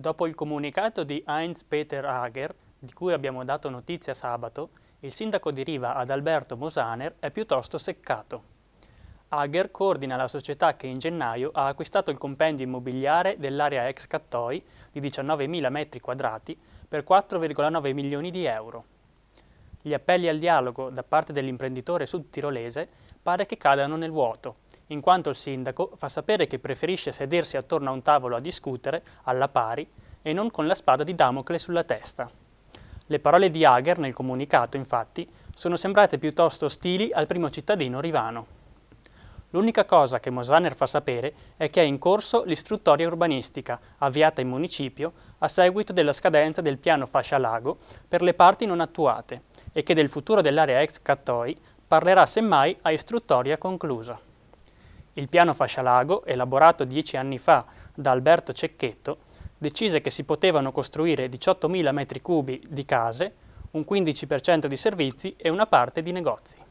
Dopo il comunicato di Heinz-Peter Hager, di cui abbiamo dato notizia sabato, il sindaco di Riva ad Alberto Mosaner è piuttosto seccato. Hager coordina la società che in gennaio ha acquistato il compendio immobiliare dell'area ex Cattoi di 19.000 m2 per 4,9 milioni di euro. Gli appelli al dialogo da parte dell'imprenditore sudtirolese pare che cadano nel vuoto in quanto il sindaco fa sapere che preferisce sedersi attorno a un tavolo a discutere, alla pari, e non con la spada di Damocle sulla testa. Le parole di Hager nel comunicato, infatti, sono sembrate piuttosto ostili al primo cittadino rivano. L'unica cosa che Mosaner fa sapere è che è in corso l'istruttoria urbanistica, avviata in municipio, a seguito della scadenza del piano fascia lago per le parti non attuate, e che del futuro dell'area ex Cattoi parlerà semmai a istruttoria conclusa. Il piano Fascialago, elaborato dieci anni fa da Alberto Cecchetto, decise che si potevano costruire 18.000 metri cubi di case, un 15% di servizi e una parte di negozi.